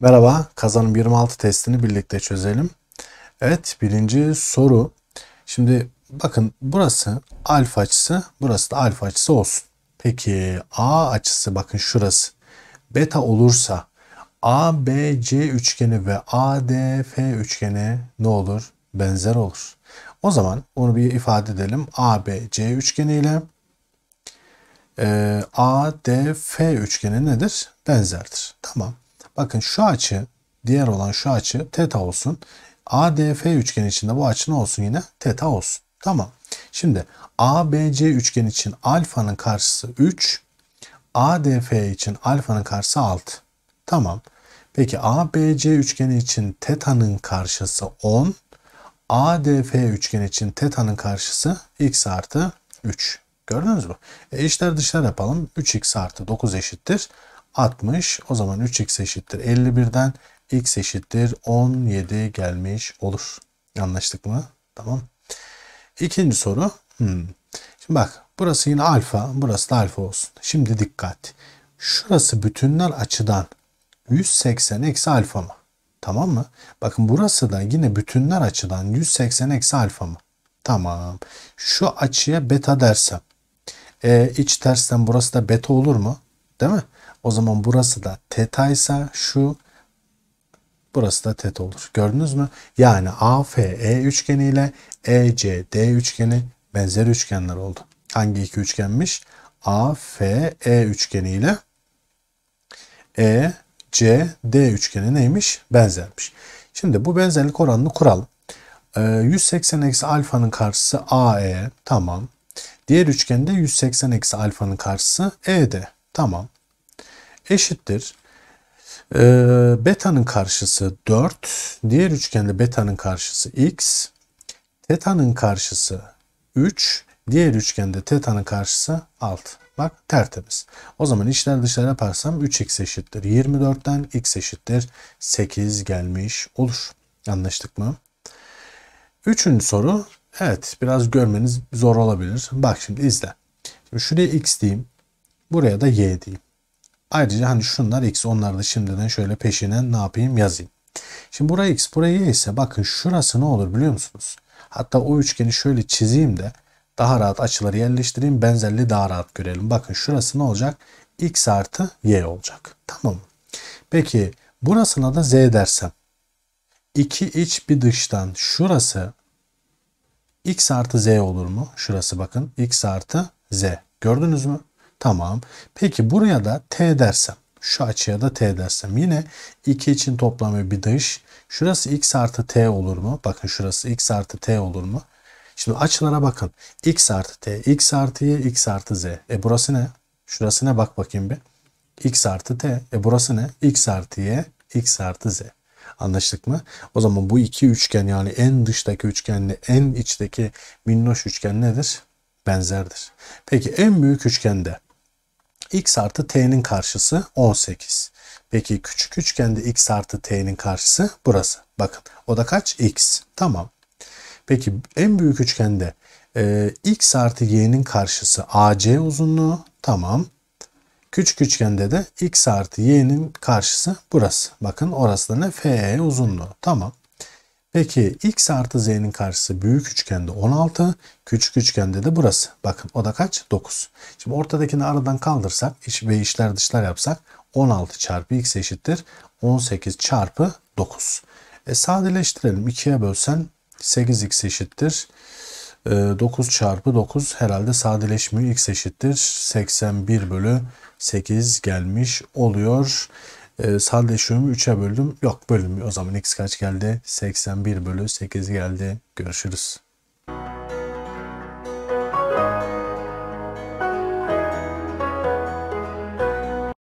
Merhaba, kazanım 26 testini birlikte çözelim. Evet, birinci soru. Şimdi bakın burası alfa açısı, burası da alfa açısı olsun. Peki A açısı bakın şurası. Beta olursa ABC üçgeni ve ADF üçgeni ne olur? Benzer olur. O zaman onu bir ifade edelim. ABC üçgeni ile e, ADF üçgeni nedir? Benzerdir. Tamam. Bakın şu açı diğer olan şu açı teta olsun. ADF üçgen içinde bu açı ne olsun yine? Teta olsun. Tamam. Şimdi ABC üçgen için alfanın karşısı 3. ADF için alfanın karşısı 6. Tamam. Peki ABC üçgeni için tetanın karşısı 10. ADF üçgen için tetanın karşısı x artı 3. Gördünüz mü? E işler dışlar yapalım. 3x artı 9 eşittir. 60. O zaman 3x eşittir 51'den x eşittir 17 gelmiş olur. Anlaştık mı? Tamam. İkinci soru. Hmm. Şimdi bak burası yine alfa, burası da alfa olsun. Şimdi dikkat. Şurası bütünler açıdan 180 eksi alfa mı? Tamam mı? Bakın burası da yine bütünler açıdan 180 eksi alfa mı? Tamam. Şu açıya beta dersem. E, iç tersten burası da beta olur mu? Değil mi? O zaman burası da teta ise şu burası da tet olur. Gördünüz mü? Yani AFE üçgeni ile ECD üçgeni benzer üçgenler oldu. Hangi iki üçgenmiş? AFE üçgeni ile ECD üçgeni neymiş? Benzermiş. Şimdi bu benzerlik oranını kuralım. 180 ee, eksi alfanın karşısı AE tamam. Diğer üçgende 180 eksi alfanın karşısı ED tamam eşittir. E, beta'nın karşısı 4. Diğer üçgende beta'nın karşısı x. Teta'nın karşısı 3. Diğer üçgende teta'nın karşısı 6. Bak tertemiz. O zaman içler dışlar yaparsam 3x eşittir 24'ten x eşittir 8 gelmiş olur. Anlaştık mı? Üçüncü soru. Evet biraz görmeniz zor olabilir. Bak şimdi izle. Şimdi şuraya x diyeyim. Buraya da y diyeyim. Ayrıca hani şunlar x onları da şimdiden şöyle peşine ne yapayım yazayım. Şimdi buraya x buraya y ise bakın şurası ne olur biliyor musunuz? Hatta o üçgeni şöyle çizeyim de daha rahat açıları yerleştireyim. Benzerliği daha rahat görelim. Bakın şurası ne olacak? x artı y olacak. Tamam Peki burasına da z dersem. 2 iç bir dıştan şurası x artı z olur mu? Şurası bakın x artı z. Gördünüz mü? Tamam. Peki buraya da t dersem. Şu açıya da t dersem. Yine 2 için toplamı bir dış. Şurası x artı t olur mu? Bakın şurası x artı t olur mu? Şimdi açılara bakın. x artı t, x artı y, x artı z. E burası ne? Şurası ne? Bak bakayım bir. x artı t. E burası ne? x artı y, x artı z. Anlaştık mı? O zaman bu iki üçgen yani en dıştaki üçgenle en içteki minnoş üçgen nedir? Benzerdir. Peki en büyük üçgende x artı t'nin karşısı 18. Peki küçük üçgende x artı t'nin karşısı burası. Bakın o da kaç? x. Tamam. Peki en büyük üçgende e, x artı y'nin karşısı ac uzunluğu. Tamam. Küçük üçgende de x artı y'nin karşısı burası. Bakın orası da ne? fe uzunluğu. Tamam. Peki x artı z'nin karşısı büyük üçgende 16, küçük üçgende de burası. Bakın o da kaç? 9. Şimdi ortadakini aradan kaldırsak iç ve işler dışlar yapsak 16 çarpı x eşittir 18 çarpı 9. E sadeleştirelim. 2'ye bölsen 8x eşittir. 9 e, çarpı 9 herhalde sadeleşmiyor. x eşittir 81 bölü 8 gelmiş oluyor. E, sadeleşiyor 3'e böldüm. Yok bölünmüyor. O zaman x kaç geldi? 81 bölü 8 geldi. Görüşürüz.